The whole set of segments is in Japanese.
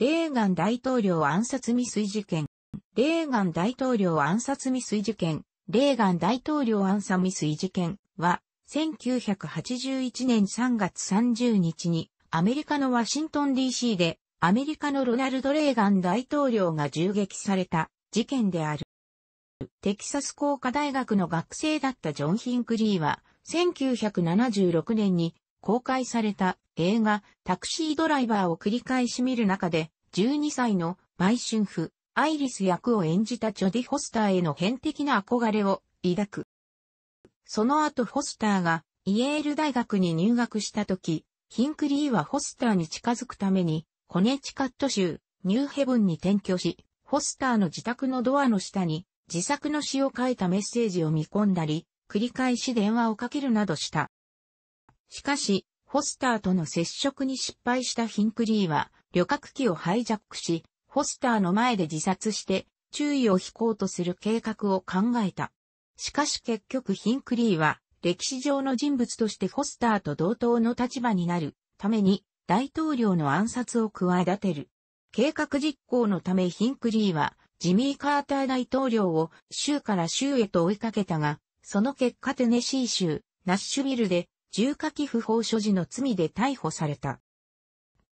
レーガン大統領暗殺未遂事件。レーガン大統領暗殺未遂事件。レーガン大統領暗殺未遂事件は、1981年3月30日に、アメリカのワシントン DC で、アメリカのロナルド・レーガン大統領が銃撃された事件である。テキサス工科大学の学生だったジョン・ヒンクリーは、1976年に公開された映画、タクシードライバーを繰り返し見る中で、12歳の売春婦、アイリス役を演じたジョディ・ホスターへの変的な憧れを抱く。その後ホスターがイエール大学に入学した時、ヒンクリーはホスターに近づくために、コネチカット州、ニューヘブンに転居し、ホスターの自宅のドアの下に自作の詩を書いたメッセージを見込んだり、繰り返し電話をかけるなどした。しかし、ホスターとの接触に失敗したヒンクリーは、旅客機をハイジャックし、ホスターの前で自殺して、注意を引こうとする計画を考えた。しかし結局ヒンクリーは、歴史上の人物としてホスターと同等の立場になるために、大統領の暗殺を企てる。計画実行のためヒンクリーは、ジミー・カーター大統領を州から州へと追いかけたが、その結果テネシー州、ナッシュビルで重火器不法所持の罪で逮捕された。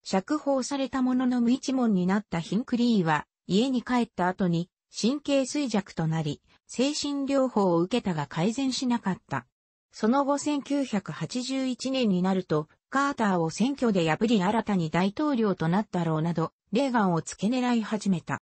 釈放されたものの無一文になったヒンクリーは、家に帰った後に神経衰弱となり、精神療法を受けたが改善しなかった。その後1981年になると、カーターを選挙で破り新たに大統領となったろうなど、レーガンを付け狙い始めた。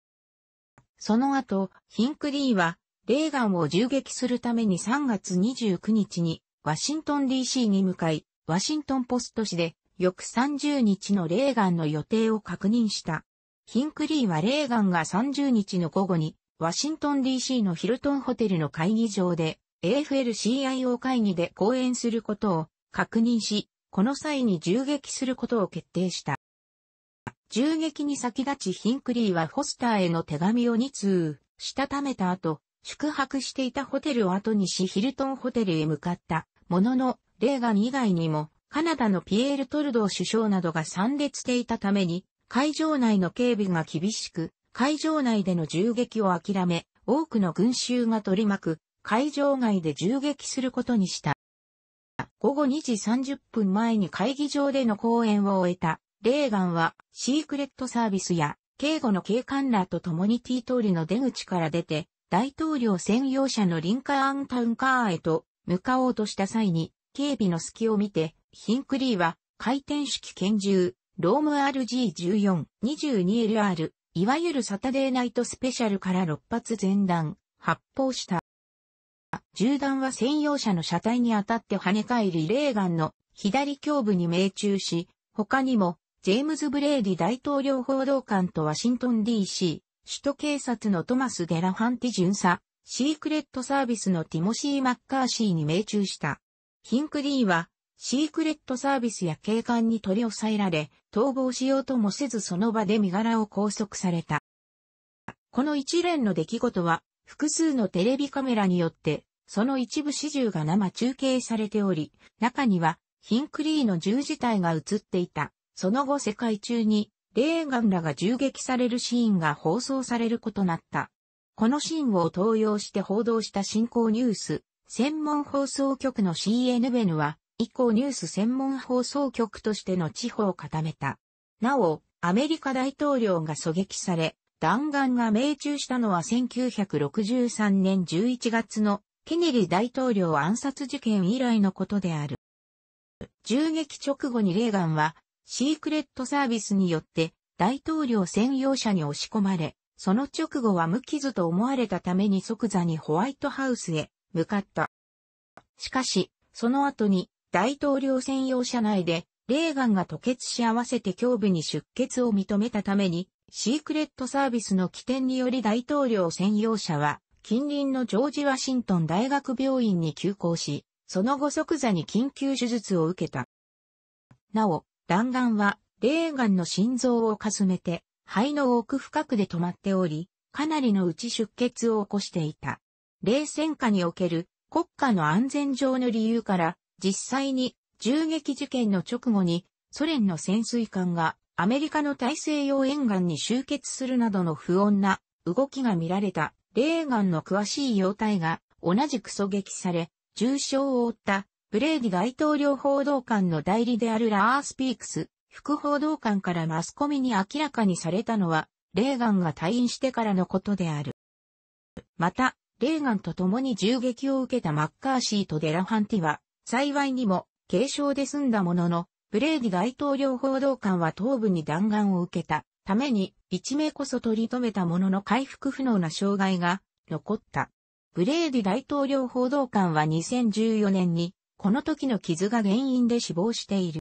その後、ヒンクリーは、レーガンを銃撃するために3月29日にワシントン DC に向かい、ワシントンポスト紙で、翌30日のレーガンの予定を確認した。ヒンクリーはレーガンが30日の午後に、ワシントン DC のヒルトンホテルの会議場で、AFL-CIO 会議で講演することを確認し、この際に銃撃することを決定した。銃撃に先立ちヒンクリーはフォスターへの手紙を2通、したためた後、宿泊していたホテルを後にしヒルトンホテルへ向かった。ものの、レーガン以外にも、カナダのピエール・トルドー首相などが参列していたために、会場内の警備が厳しく、会場内での銃撃を諦め、多くの群衆が取り巻く、会場外で銃撃することにした。午後2時30分前に会議場での講演を終えた、レーガンは、シークレットサービスや、警護の警官らと共にティートールの出口から出て、大統領専用車のリンカーンタウンカーへと向かおうとした際に、警備の隙を見て、ヒンクリーは回転式拳銃、ローム RG14、22LR、いわゆるサタデーナイトスペシャルから6発前弾、発砲した。銃弾は専用車の車体に当たって跳ね返りレーガンの左胸部に命中し、他にも、ジェームズ・ブレーディ大統領報道官とワシントン DC、首都警察のトマス・デラファンティ巡査、シークレットサービスのティモシー・マッカーシーに命中した。ヒンクリーは、シークレットサービスや警官に取り押さえられ、逃亡しようともせずその場で身柄を拘束された。この一連の出来事は、複数のテレビカメラによって、その一部始終が生中継されており、中には、ヒンクリーの銃自体が映っていた。その後世界中にレーガンらが銃撃されるシーンが放送されることなった。このシーンを登用して報道した新興ニュース、専門放送局の CNBN は、以降ニュース専門放送局としての地方を固めた。なお、アメリカ大統領が狙撃され、弾丸が命中したのは1963年11月のケネリ大統領暗殺事件以来のことである。銃撃直後にレーガンはシークレットサービスによって大統領専用車に押し込まれ、その直後は無傷と思われたために即座にホワイトハウスへ向かった。しかし、その後に大統領専用車内でレーガンが吐血し合わせて胸部に出血を認めたために、シークレットサービスの起点により大統領専用車は近隣のジョージ・ワシントン大学病院に急行し、その後即座に緊急手術を受けた。なお、弾丸は、レーガンの心臓をかすめて、肺の奥深くで止まっており、かなりのうち出血を起こしていた。冷戦下における国家の安全上の理由から、実際に銃撃事件の直後にソ連の潜水艦がアメリカの大西洋沿岸に集結するなどの不穏な動きが見られたレーガンの詳しい容体が同じく狙撃され重傷を負ったブレーディ大統領報道官の代理であるラースピークス、副報道官からマスコミに明らかにされたのは、レーガンが退院してからのことである。また、レーガンと共に銃撃を受けたマッカーシーとデラハンティは、幸いにも軽傷で済んだものの、ブレーディ大統領報道官は頭部に弾丸を受けたために、一命こそ取り留めたものの回復不能な障害が残った。ブレーディ大統領報道官は2014年にこの時の傷が原因で死亡している。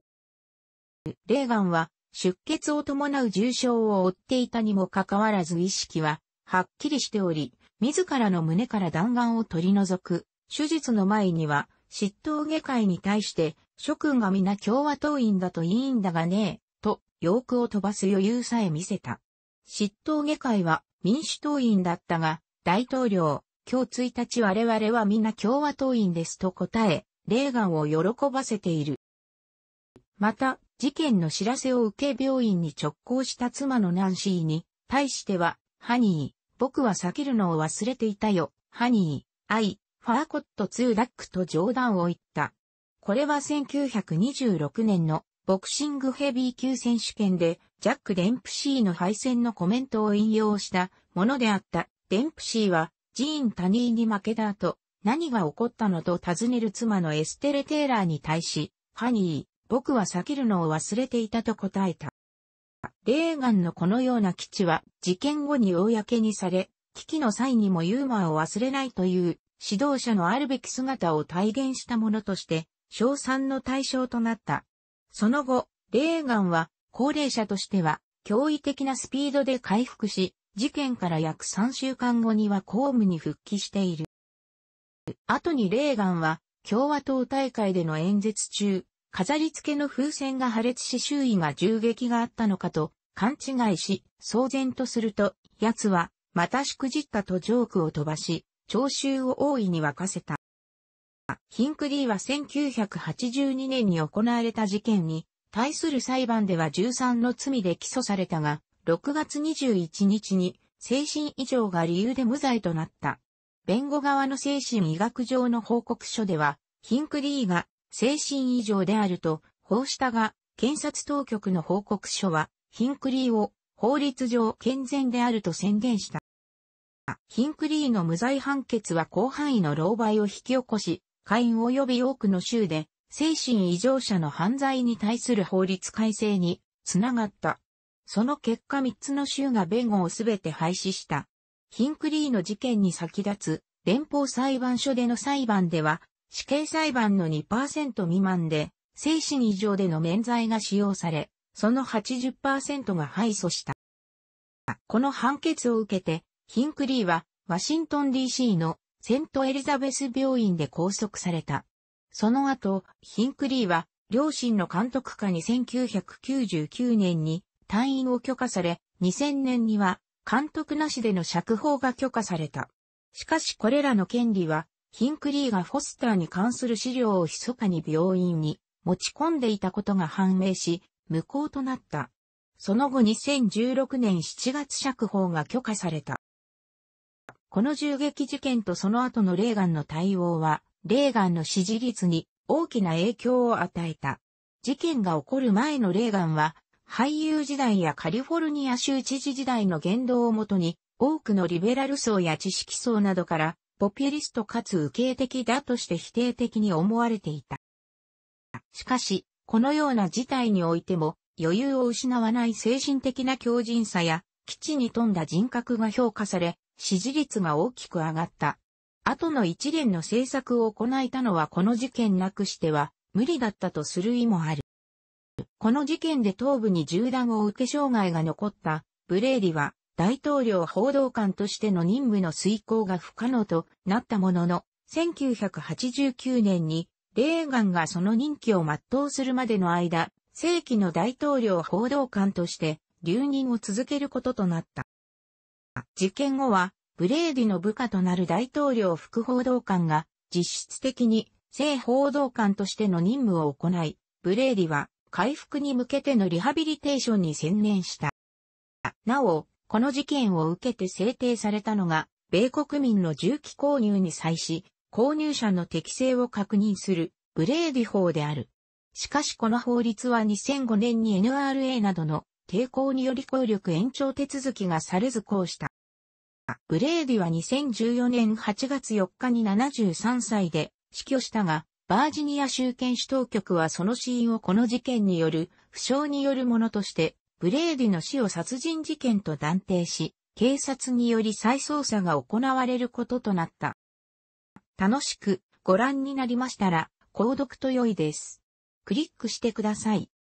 レーガンは出血を伴う重傷を負っていたにもかかわらず意識ははっきりしており、自らの胸から弾丸を取り除く。手術の前には、執刀外科医に対して、諸君が皆共和党員だといいんだがねえ、と、洋服を飛ばす余裕さえ見せた。執刀外科医は民主党員だったが、大統領、今日1日我々は皆共和党員ですと答え、レーガンを喜ばせている。また、事件の知らせを受け病院に直行した妻のナンシーに、対しては、ハニー、僕は避けるのを忘れていたよ、ハニー、アイ、ファーコット2ダックと冗談を言った。これは1926年のボクシングヘビー級選手権で、ジャック・デンプシーの敗戦のコメントを引用したものであった。デンプシーは、ジーン・タニーに負けた後、何が起こったのと尋ねる妻のエステレ・テーラーに対し、ハニー、僕は避けるのを忘れていたと答えた。レーガンのこのような基地は事件後に公にされ、危機の際にもユーモアを忘れないという指導者のあるべき姿を体現したものとして、賞賛の対象となった。その後、レーガンは高齢者としては驚異的なスピードで回復し、事件から約3週間後には公務に復帰している。後にレーガンは共和党大会での演説中、飾り付けの風船が破裂し周囲が銃撃があったのかと勘違いし、騒然とすると、奴はまたしくじったとジョークを飛ばし、聴衆を大いに沸かせた。ヒンクリーは1982年に行われた事件に対する裁判では13の罪で起訴されたが、6月21日に精神異常が理由で無罪となった。弁護側の精神医学上の報告書では、ヒンクリーが精神異常であると報したが、検察当局の報告書は、ヒンクリーを法律上健全であると宣言した。ヒンクリーの無罪判決は広範囲の狼狽を引き起こし、下院及び多くの州で精神異常者の犯罪に対する法律改正につながった。その結果3つの州が弁護をすべて廃止した。ヒンクリーの事件に先立つ連邦裁判所での裁判では、死刑裁判の2%未満で、精神異常での免罪が使用され、その80%が敗訴した。この判決を受けて、ヒンクリーは、ワシントン DC のセントエリザベス病院で拘束された。その後、ヒンクリーは、両親の監督下に1999年に退院を許可され、2000年には監督なしでの釈放が許可された。しかしこれらの権利は、ヒンクリーがフォスターに関する資料を密かに病院に持ち込んでいたことが判明し、無効となった。その後2016年7月釈放が許可された。この銃撃事件とその後のレーガンの対応は、レーガンの支持率に大きな影響を与えた。事件が起こる前のレーガンは、俳優時代やカリフォルニア州知事時代の言動をもとに、多くのリベラル層や知識層などから、ポピュリストかつ受形的だとして否定的に思われていた。しかし、このような事態においても、余裕を失わない精神的な強靭さや、基地に富んだ人格が評価され、支持率が大きく上がった。後の一連の政策を行えたのはこの事件なくしては無理だったとする意もある。この事件で頭部に銃弾を受け障害が残ったブレーリは大統領報道官としての任務の遂行が不可能となったものの、1989年にレーガンがその任期を全うするまでの間、正規の大統領報道官として留任を続けることとなった。事件後は、ブレーディの部下となる大統領副報道官が実質的に正報道官としての任務を行い、ブレーディは回復に向けてのリハビリテーションに専念した。なお、この事件を受けて制定されたのが、米国民の銃器購入に際し、購入者の適性を確認する、ブレーディ法である。しかしこの法律は2005年に NRA などの抵抗により効力延長手続きがされずこうした。ブレーディは2014年8月4日に73歳で死去したが、バージニア州検視当局はその死因をこの事件による負傷によるものとして、ブレーディの死を殺人事件と断定し、警察により再捜査が行われることとなった。楽しくご覧になりましたら、購読と良いです。クリックしてください。